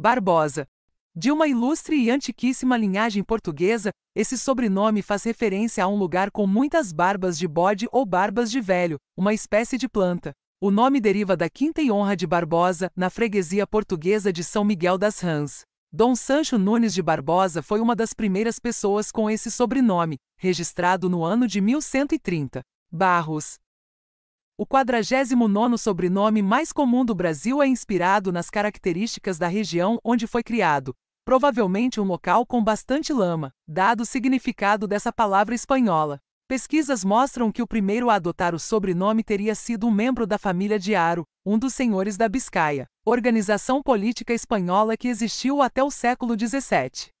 Barbosa. De uma ilustre e antiquíssima linhagem portuguesa, esse sobrenome faz referência a um lugar com muitas barbas de bode ou barbas de velho, uma espécie de planta. O nome deriva da quinta e honra de Barbosa, na freguesia portuguesa de São Miguel das Rãs. Dom Sancho Nunes de Barbosa foi uma das primeiras pessoas com esse sobrenome, registrado no ano de 1130. Barros, o 49 sobrenome mais comum do Brasil é inspirado nas características da região onde foi criado, provavelmente um local com bastante lama, dado o significado dessa palavra espanhola. Pesquisas mostram que o primeiro a adotar o sobrenome teria sido um membro da família de Aro, um dos senhores da Biscaia, organização política espanhola que existiu até o século XVII.